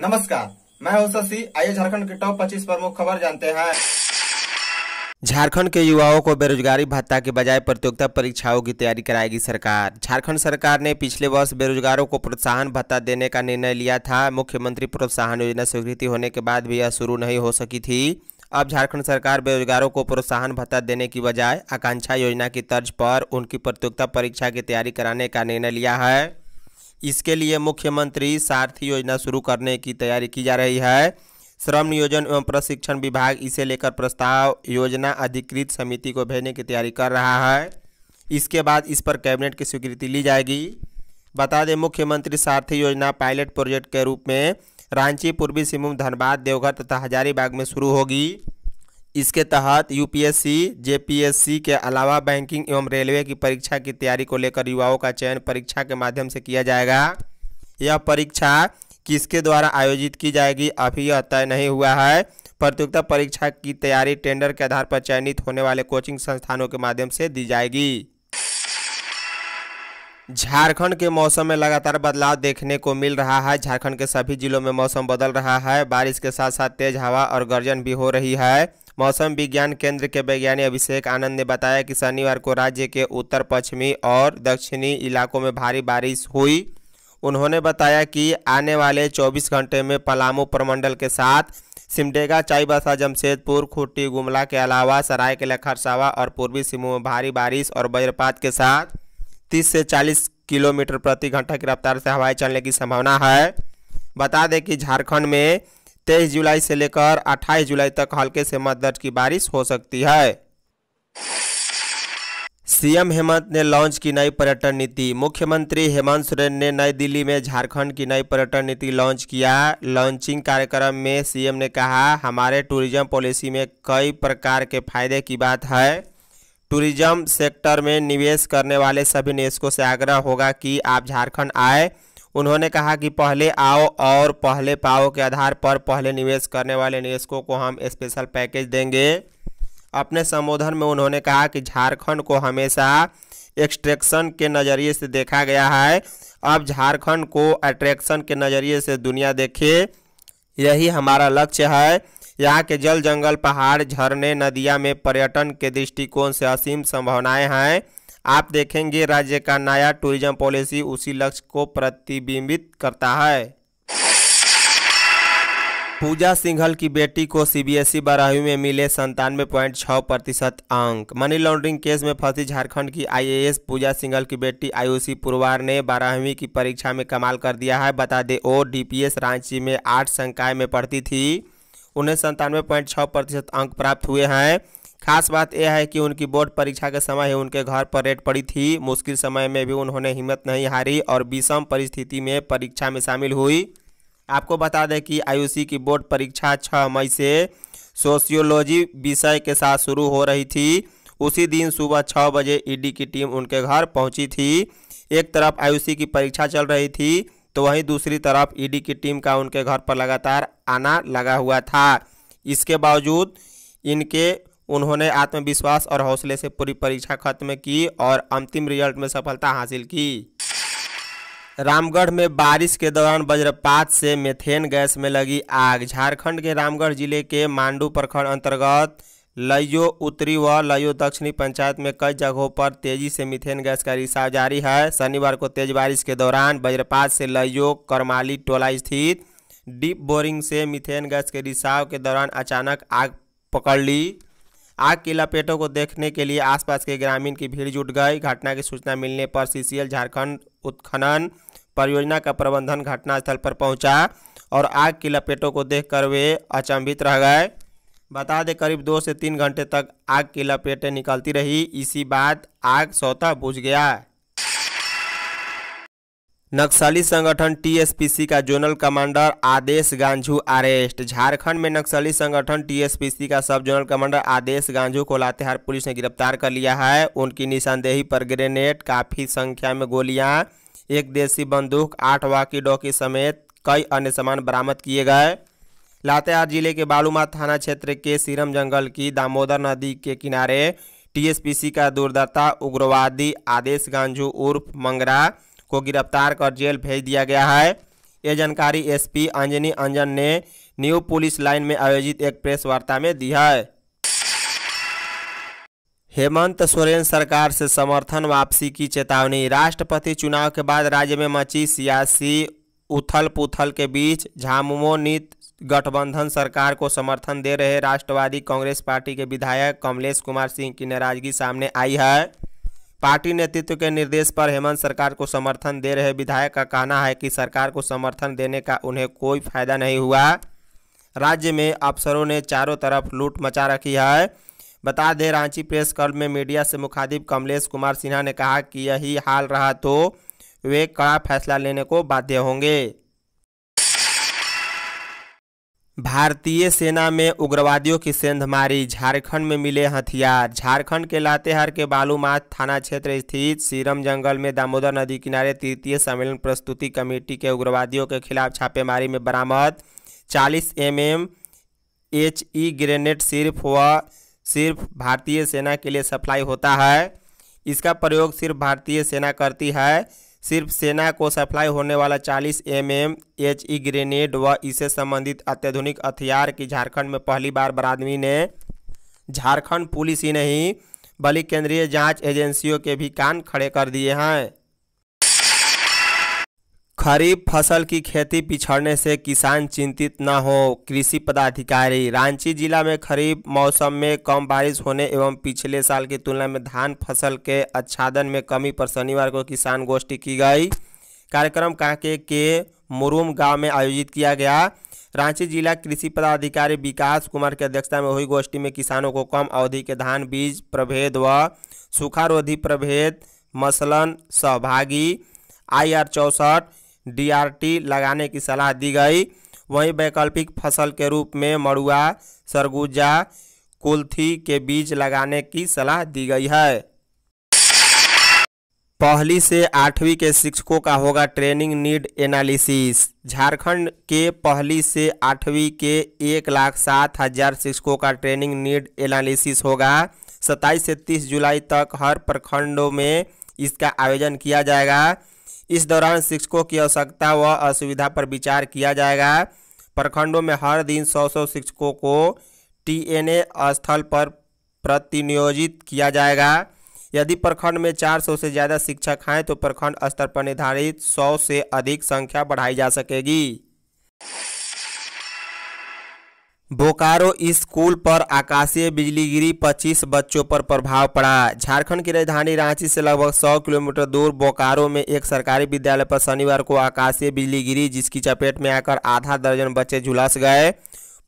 नमस्कार मैं हूं शशि आइए झारखंड के टॉप 25 प्रमुख खबर जानते हैं झारखंड के युवाओं को बेरोजगारी भत्ता के बजाय प्रतियोगिता परीक्षाओं की तैयारी कराएगी सरकार झारखंड सरकार ने पिछले वर्ष बेरोजगारों को प्रोत्साहन भत्ता देने का निर्णय लिया था मुख्यमंत्री प्रोत्साहन योजना स्वीकृति होने के बाद भी यह शुरू नहीं हो सकी थी अब झारखंड सरकार बेरोजगारों को प्रोत्साहन भत्ता देने की बजाय आकांक्षा योजना की तर्ज पर उनकी प्रतियोगिता परीक्षा की तैयारी कराने का निर्णय लिया है इसके लिए मुख्यमंत्री सारथी योजना शुरू करने की तैयारी की जा रही है श्रम नियोजन एवं प्रशिक्षण विभाग इसे लेकर प्रस्ताव योजना अधिकृत समिति को भेजने की तैयारी कर रहा है इसके बाद इस पर कैबिनेट की स्वीकृति ली जाएगी बता दें मुख्यमंत्री सारथी योजना पायलट प्रोजेक्ट के रूप में रांची पूर्वी सिंहभूम धनबाद देवघर तथा हजारीबाग में शुरू होगी इसके तहत यूपीएससी जेपीएससी के अलावा बैंकिंग एवं रेलवे की परीक्षा की तैयारी को लेकर युवाओं का चयन परीक्षा के माध्यम से किया जाएगा यह परीक्षा किसके द्वारा आयोजित की जाएगी अभी यह तय नहीं हुआ है प्रतियोगिता परीक्षा की तैयारी टेंडर के आधार पर चयनित होने वाले कोचिंग संस्थानों के माध्यम से दी जाएगी झारखंड के मौसम में लगातार बदलाव देखने को मिल रहा है झारखंड के सभी जिलों में मौसम बदल रहा है बारिश के साथ साथ तेज हवा और गर्जन भी हो रही है मौसम विज्ञान केंद्र के वैज्ञानिक अभिषेक आनंद ने बताया कि शनिवार को राज्य के उत्तर पश्चिमी और दक्षिणी इलाकों में भारी बारिश हुई उन्होंने बताया कि आने वाले 24 घंटे में पलामू प्रमंडल के साथ सिमडेगा चाईबासा जमशेदपुर खुट्टी गुमला के अलावा सराय के खरसावा और पूर्वी सिंहभूम में भारी बारिश और वज्रपात के साथ तीस से चालीस किलोमीटर प्रति घंटा की रफ्तार से हवाएं चलने की संभावना है बता दें कि झारखंड में तेईस जुलाई से लेकर अट्ठाईस जुलाई तक हल्के से मध्य की बारिश हो सकती है सीएम हेमंत ने लॉन्च की नई पर्यटन नीति मुख्यमंत्री हेमंत सोरेन ने नई दिल्ली में झारखंड की नई पर्यटन नीति लॉन्च किया लॉन्चिंग कार्यक्रम में सीएम ने कहा हमारे टूरिज्म पॉलिसी में कई प्रकार के फायदे की बात है टूरिज्म सेक्टर में निवेश करने वाले सभी निवेशकों से आग्रह होगा कि आप झारखंड आए उन्होंने कहा कि पहले आओ और पहले पाओ के आधार पर पहले निवेश करने वाले निवेशकों को हम स्पेशल पैकेज देंगे अपने संबोधन में उन्होंने कहा कि झारखंड को हमेशा एक्सट्रैक्शन के नज़रिए से देखा गया है अब झारखंड को अट्रैक्शन के नज़रिए से दुनिया देखे यही हमारा लक्ष्य है यहाँ के जल जंगल पहाड़ झरने नदियाँ में पर्यटन के दृष्टिकोण से असीम संभावनाएं हैं आप देखेंगे राज्य का नया टूरिज्म पॉलिसी उसी लक्ष्य को प्रतिबिंबित करता है पूजा सिंघल की बेटी को सीबीएसई e बारहवीं में मिले संतानवे पॉइंट छः प्रतिशत अंक मनी लॉन्ड्रिंग केस में फंसी झारखंड की आईएएस पूजा सिंघल की बेटी आयुषी पुरवार ने बारहवीं की परीक्षा में कमाल कर दिया है बता दें ओ डीपीएस रांची में आठ संकाय में पढ़ती थी उन्हें संतानवे पॉइंट छः प्रतिशत अंक प्राप्त हुए हैं खास बात यह है कि उनकी बोर्ड परीक्षा के समय ही उनके घर पर रेड पड़ी थी मुश्किल समय में भी उन्होंने हिम्मत नहीं हारी और विषम परिस्थिति में परीक्षा में शामिल हुई आपको बता दें कि आयुषी की बोर्ड परीक्षा छः मई से सोशियोलॉजी विषय के साथ शुरू हो रही थी उसी दिन सुबह छः बजे ईडी e की टीम उनके घर पहुंची थी एक तरफ आयुषी की परीक्षा चल रही थी तो वहीं दूसरी तरफ ईडी e की टीम का उनके घर पर लगातार आना लगा हुआ था इसके बावजूद इनके उन्होंने आत्मविश्वास और हौसले से पूरी परीक्षा खत्म की और अंतिम रिजल्ट में सफलता हासिल की रामगढ़ में बारिश के दौरान वज्रपात से मेथेन गैस में लगी आग झारखंड के रामगढ़ जिले के मांडू प्रखंड अंतर्गत लयो उत्तरी व लयो दक्षिणी पंचायत में कई जगहों पर तेजी से मिथेन गैस का रिसाव जारी है शनिवार को तेज बारिश के दौरान वज्रपात से लयो करमाली टोला स्थित डीप बोरिंग से मिथेन गैस के रिसाव के दौरान अचानक आग पकड़ ली आग की लपेटों को देखने के लिए आसपास के ग्रामीण की भीड़ जुट गई घटना की सूचना मिलने पर सी झारखंड उत्खनन परियोजना का प्रबंधन घटनास्थल पर पहुंचा और आग की लपेटों को देखकर वे अचंभित रह गए बता दें करीब दो से तीन घंटे तक आग की लपेटें निकलती रही इसी बाद आग सौता बुझ गया नक्सली संगठन टीएसपीसी का zonal commander Adesh Ganjhu arrest Jharkhand में नक्सली संगठन टीएसपीसी का सब जोनल कमांडर आदेश गांझू को लातेहार पुलिस ने गिरफ्तार कर लिया है उनकी निशानदेही पर ग्रेनेड काफ़ी संख्या में गोलियां एक देसी बंदूक आठ वाकी डॉकी समेत कई अन्य सामान बरामद किए गए लातेहार जिले के बालूमा थाना क्षेत्र के सीरम जंगल की दामोदर नदी के किनारे टीएसपीसी का दूरदत्ता उग्रवादी आदेश गांजू उर्फ मंगरा को गिरफ्तार कर जेल भेज दिया गया है ये जानकारी एसपी अंजनी अंजन ने न्यू पुलिस लाइन में आयोजित एक प्रेस वार्ता में दी है हेमंत सोरेन सरकार से समर्थन वापसी की चेतावनी राष्ट्रपति चुनाव के बाद राज्य में मची सियासी उथल पुथल के बीच झामुमोनित गठबंधन सरकार को समर्थन दे रहे राष्ट्रवादी कांग्रेस पार्टी के विधायक कमलेश कुमार सिंह की नाराजगी सामने आई है पार्टी नेतृत्व के निर्देश पर हेमंत सरकार को समर्थन दे रहे विधायक का कहना है कि सरकार को समर्थन देने का उन्हें कोई फायदा नहीं हुआ राज्य में अफसरों ने चारों तरफ लूट मचा रखी है बता दें रांची प्रेस क्लब में मीडिया से मुखातिब कमलेश कुमार सिन्हा ने कहा कि यही हाल रहा तो वे कड़ा फैसला लेने को बाध्य होंगे भारतीय सेना में उग्रवादियों की सेंधमारी झारखंड में मिले हथियार झारखंड के लातेहार के बालूमाथ थाना क्षेत्र स्थित सीरम जंगल में दामोदर नदी किनारे तृतीय सम्मेलन प्रस्तुति कमेटी के उग्रवादियों के खिलाफ छापेमारी में बरामद 40 M M H E grenade सिर्फ व सिर्फ भारतीय सेना के लिए सप्लाई होता है इसका प्रयोग सिर्फ भारतीय सेना करती है सिर्फ सेना को सप्लाई होने वाला 40 M M H E grenade व इससे संबंधित अत्याधुनिक हथियार की झारखंड में पहली बार बरादमी ने झारखंड पुलिस ही नहीं बल्कि केंद्रीय जांच एजेंसियों के भी कान खड़े कर दिए हैं खरीफ फसल की खेती पिछड़ने से किसान चिंतित न हो कृषि पदाधिकारी रांची जिला में खरीफ मौसम में कम बारिश होने एवं पिछले साल की तुलना में धान फसल के आच्छादन में कमी पर शनिवार को किसान गोष्ठी की गई कार्यक्रम कांके के मुरुम गांव में आयोजित किया गया रांची जिला कृषि पदाधिकारी विकास कुमार की अध्यक्षता में हुई गोष्ठी में किसानों को कम अवधि के धान बीज प्रभेद व सूखारोधी प्रभेद मसलन सहभागी आई आर चौंसठ डीआरटी लगाने की सलाह दी गई वहीं वैकल्पिक फसल के रूप में मड़ुआ सरगुजा कुल्थी के बीज लगाने की सलाह दी गई है पहली से आठवीं के शिक्षकों का होगा ट्रेनिंग नीड एनालिसिस झारखंड के पहली से आठवीं के एक लाख सात हजार शिक्षकों का ट्रेनिंग नीड एनालिसिस होगा सत्ताईस से तीस जुलाई तक हर प्रखंडों में इसका आयोजन किया जाएगा इस दौरान शिक्षकों की आवश्यकता व असुविधा पर विचार किया जाएगा प्रखंडों में हर दिन सौ सौ शिक्षकों को टीएनए स्थल पर प्रतिनियोजित किया जाएगा यदि प्रखंड में 400 से ज़्यादा शिक्षक हैं तो प्रखंड स्तर पर निर्धारित 100 से अधिक संख्या बढ़ाई जा सकेगी बोकारो स्कूल पर आकाशीय बिजली गिरी पच्चीस बच्चों पर प्रभाव पड़ा झारखंड की राजधानी रांची से लगभग 100 किलोमीटर दूर बोकारो में एक सरकारी विद्यालय पर शनिवार को आकाशीय बिजली गिरी जिसकी चपेट में आकर आधा दर्जन बच्चे झुलस गए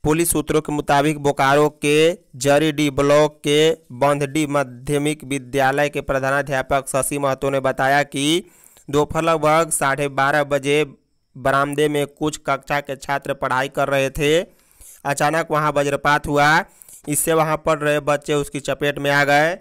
पुलिस सूत्रों के मुताबिक बोकारो के जरीडी ब्लॉक के बंधडी माध्यमिक विद्यालय के प्रधानाध्यापक शशि महतो ने बताया कि दोपहर लगभग साढ़े बारह बजे बरामदे में कुछ कक्षा के छात्र पढ़ाई कर रहे थे अचानक वहाँ वज्रपात हुआ इससे वहाँ पढ़ रहे बच्चे उसकी चपेट में आ गए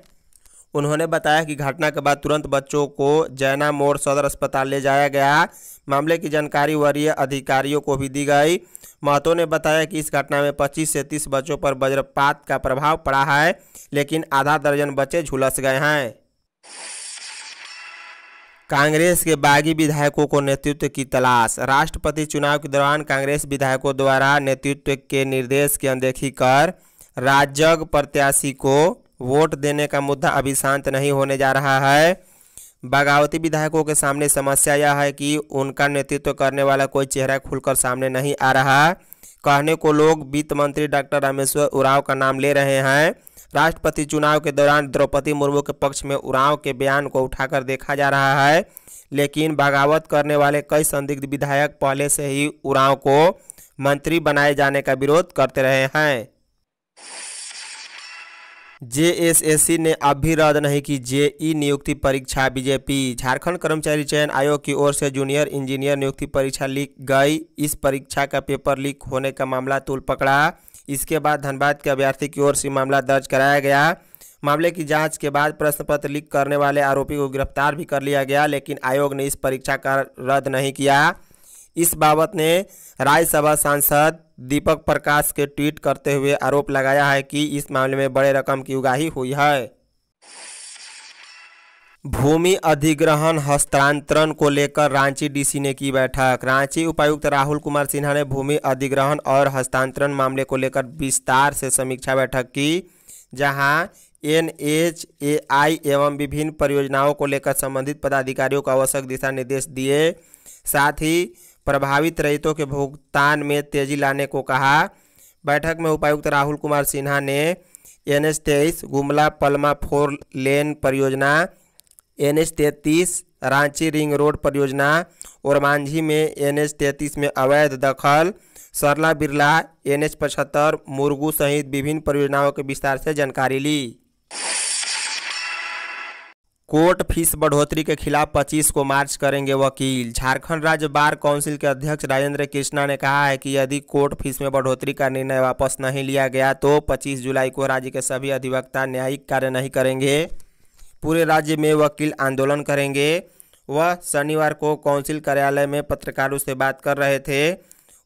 उन्होंने बताया कि घटना के बाद तुरंत बच्चों को जैना मोड़ सदर अस्पताल ले जाया गया मामले की जानकारी वरीय अधिकारियों को भी दी गई महतो ने बताया कि इस घटना में 25 से 30 बच्चों पर वज्रपात का प्रभाव पड़ा है लेकिन आधा दर्जन बच्चे झुलस गए हैं कांग्रेस के बागी विधायकों को नेतृत्व की तलाश राष्ट्रपति चुनाव के दौरान कांग्रेस विधायकों द्वारा नेतृत्व के निर्देश की अनदेखी कर राजग प्रत्याशी को वोट देने का मुद्दा अभी शांत नहीं होने जा रहा है बागावती विधायकों के सामने समस्या यह है कि उनका नेतृत्व करने वाला कोई चेहरा खुलकर सामने नहीं आ रहा कहने को लोग वित्त मंत्री डॉक्टर रामेश्वर उराव का नाम ले रहे हैं राष्ट्रपति चुनाव के दौरान द्रौपदी मुर्मू के पक्ष में उड़ाव के बयान को उठाकर देखा जा रहा है लेकिन बगावत करने वाले कई संदिग्ध विधायक पहले से ही उड़ाव को मंत्री बनाए जाने का विरोध करते रहे हैं जेएसएससी ने अब भी रद्द नहीं की जेई नियुक्ति परीक्षा बीजेपी झारखंड कर्मचारी चयन आयोग की ओर से जूनियर इंजीनियर नियुक्ति परीक्षा लीक गई इस परीक्षा का पेपर लीक होने का मामला तुल पकड़ा इसके बाद धनबाद के अभ्यर्थी की ओर से मामला दर्ज कराया गया मामले की जांच के बाद प्रश्न पत्र लीक करने वाले आरोपी को गिरफ्तार भी कर लिया गया लेकिन आयोग ने इस परीक्षा का रद्द नहीं किया इस बाबत ने राज्यसभा सांसद दीपक प्रकाश के ट्वीट करते हुए आरोप लगाया है कि इस मामले में बड़े रकम की उगाही हुई है भूमि अधिग्रहण हस्तांतरण को लेकर रांची डीसी ने की बैठक रांची उपायुक्त राहुल कुमार सिन्हा ने भूमि अधिग्रहण और हस्तांतरण मामले को लेकर विस्तार से समीक्षा बैठक की जहां एन एच ए आई एवं विभिन्न परियोजनाओं को लेकर संबंधित पदाधिकारियों को आवश्यक दिशा निर्देश दिए साथ ही प्रभावित रहितों के भुगतान में तेजी लाने को कहा बैठक में उपायुक्त राहुल कुमार सिन्हा ने एन एच तेईस गुमला पलमा फोर लेन परियोजना एन एच तैंतीस रांची रिंग रोड परियोजना और मांझी में एन एच तैंतीस में अवैध दखल सरला बिरला एन एच पचहत्तर मुर्गू सहित विभिन्न परियोजनाओं के विस्तार से जानकारी ली कोर्ट फीस बढ़ोतरी के खिलाफ 25 को मार्च करेंगे वकील झारखंड राज्य बार काउंसिल के अध्यक्ष राजेंद्र कृष्णा ने कहा है कि यदि कोर्ट फीस में बढ़ोतरी का निर्णय वापस नहीं लिया गया तो 25 जुलाई को राज्य के सभी अधिवक्ता न्यायिक कार्य नहीं करेंगे पूरे राज्य में वकील आंदोलन करेंगे वह शनिवार को काउंसिल कार्यालय में पत्रकारों से बात कर रहे थे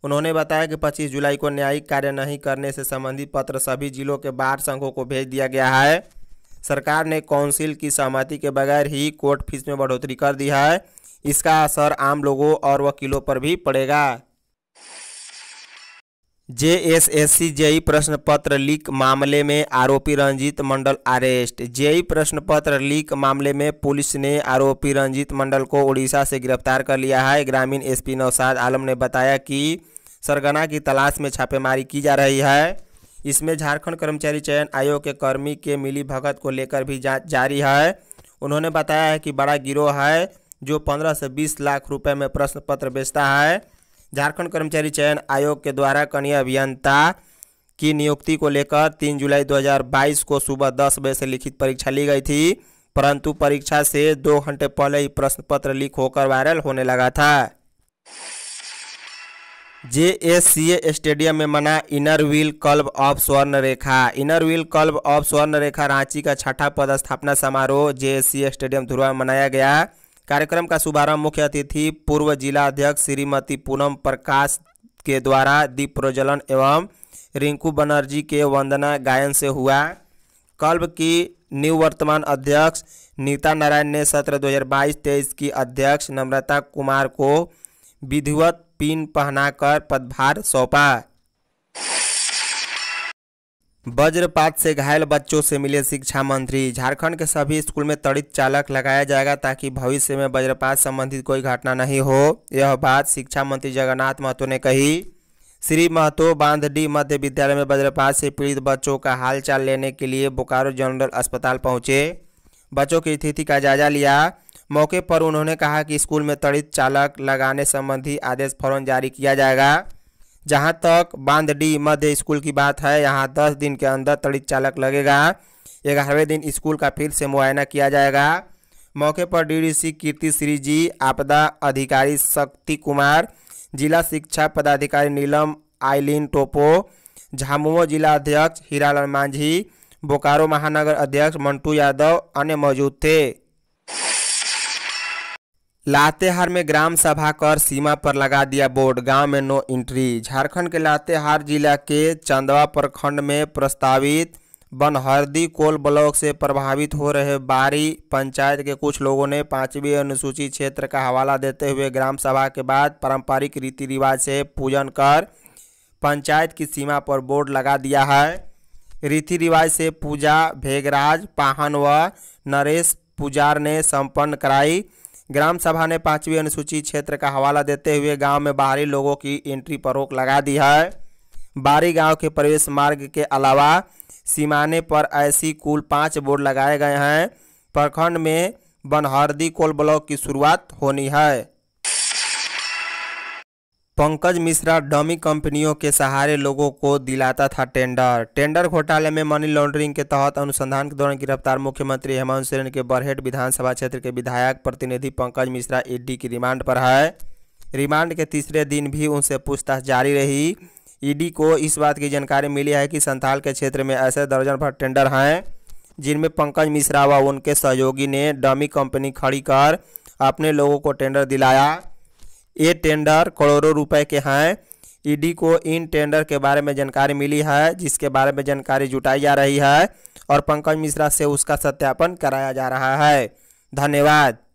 उन्होंने बताया कि पच्चीस जुलाई को न्यायिक कार्य नहीं करने से संबंधित पत्र सभी जिलों के बार संघों को भेज दिया गया है सरकार ने काउंसिल की सहमति के बगैर ही कोर्ट फीस में बढ़ोतरी कर दी है इसका असर आम लोगों और वकीलों पर भी पड़ेगा जेएसएससी जेई प्रश्न पत्र लीक मामले में आरोपी रंजीत मंडल अरेस्ट जेई प्रश्न पत्र लीक मामले में पुलिस ने आरोपी रंजीत मंडल को उड़ीसा से गिरफ्तार कर लिया है ग्रामीण एसपी नौसाद आलम ने बताया कि सरगना की तलाश में छापेमारी की जा रही है इसमें झारखंड कर्मचारी चयन आयोग के कर्मी के मिली भगत को लेकर भी जाँच जारी है उन्होंने बताया है कि बड़ा गिरोह है जो पंद्रह से बीस लाख रुपये में प्रश्न पत्र बेचता है झारखंड कर्मचारी चयन आयोग के द्वारा कन्या अभियंता की नियुक्ति को लेकर तीन जुलाई 2022 को सुबह दस बजे से लिखित परीक्षा ली गई थी परंतु परीक्षा से दो घंटे पहले ही प्रश्न पत्र लीक होकर वायरल होने लगा था जे एस स्टेडियम में मना inner wheel club of Swarnarekha inner wheel club of Swarnarekha Ranchi का छठा पदस्थापना समारोह जे स्टेडियम धुरवा में मनाया गया कार्यक्रम का शुभारंभ मुख्य अतिथि पूर्व जिला अध्यक्ष श्रीमती पूनम प्रकाश के द्वारा दीप प्रज्वलन एवं रिंकू बनर्जी के वंदना गायन से हुआ कल्ब की न्यू वर्तमान अध्यक्ष नीता नारायण ने सत्र 2022-23 की अध्यक्ष नम्रता कुमार को विधिवत पिन पहनाकर पदभार सौंपा वज्रपात से घायल बच्चों से मिले शिक्षा मंत्री झारखंड के सभी स्कूल में तड़ित चालक लगाया जाएगा ताकि भविष्य में वज्रपात संबंधित कोई घटना नहीं हो यह बात शिक्षा मंत्री जगन्नाथ महतो ने कही श्री महतो बांधडी मध्य विद्यालय में वज्रपात से पीड़ित बच्चों का हालचाल लेने के लिए बोकारो जनरल अस्पताल पहुंचे बच्चों की स्थिति का जायजा लिया मौके पर उन्होंने कहा कि स्कूल में तड़ित चालक लगाने संबंधी आदेश फौरन जारी किया जाएगा जहाँ तक बांध डी मध्य स्कूल की बात है यहाँ दस दिन के अंदर तड़ित चालक लगेगा ग्यारहवें दिन स्कूल का फिर से मुआयना किया जाएगा मौके पर डीडीसी कीर्ति श्री जी आपदा अधिकारी शक्ति कुमार जिला शिक्षा पदाधिकारी नीलम आइलिन टोपो झामुमो जिला अध्यक्ष हीरालाल मांझी बोकारो महानगर अध्यक्ष मंटू यादव अन्य मौजूद थे लातेहार में ग्राम सभा कर सीमा पर लगा दिया बोर्ड गांव में नो एंट्री झारखंड के लातेहार जिला के चंदवा प्रखंड में प्रस्तावित बनहरदी कोल ब्लॉक से प्रभावित हो रहे बारी पंचायत के कुछ लोगों ने पांचवी अनुसूची क्षेत्र का हवाला देते हुए ग्राम सभा के बाद पारंपरिक रीति रिवाज से पूजन कर पंचायत की सीमा पर बोर्ड लगा दिया है रीति रिवाज से पूजा भेगराज पाहन व नरेश पुजार ने संपन्न कराई ग्राम सभा ने पांचवी अनुसूचित क्षेत्र का हवाला देते हुए गांव में बाहरी लोगों की एंट्री पर रोक लगा दी है बारी गांव के प्रवेश मार्ग के अलावा सीमाने पर ऐसी कुल पाँच बोर्ड लगाए गए हैं प्रखंड में बनहरदी कोल ब्लॉक की शुरुआत होनी है पंकज मिश्रा डमी कंपनियों के सहारे लोगों को दिलाता था टेंडर टेंडर घोटाले में मनी लॉन्ड्रिंग के तहत अनुसंधान के दौरान गिरफ्तार मुख्यमंत्री हेमंत सोरेन के बरहेट विधानसभा क्षेत्र के विधायक प्रतिनिधि पंकज मिश्रा ईडी की रिमांड पर है रिमांड के तीसरे दिन भी उनसे पूछताछ जारी रही ईडी को इस बात की जानकारी मिली है कि संथाल के क्षेत्र में ऐसे दर्जन भर टेंडर हैं जिनमें पंकज मिश्रा व उनके सहयोगी ने डमी कंपनी खड़ी कर अपने लोगों को टेंडर दिलाया ये टेंडर करोड़ों रुपए के हैं ईडी को इन टेंडर के बारे में जानकारी मिली है जिसके बारे में जानकारी जुटाई जा रही है और पंकज मिश्रा से उसका सत्यापन कराया जा रहा है धन्यवाद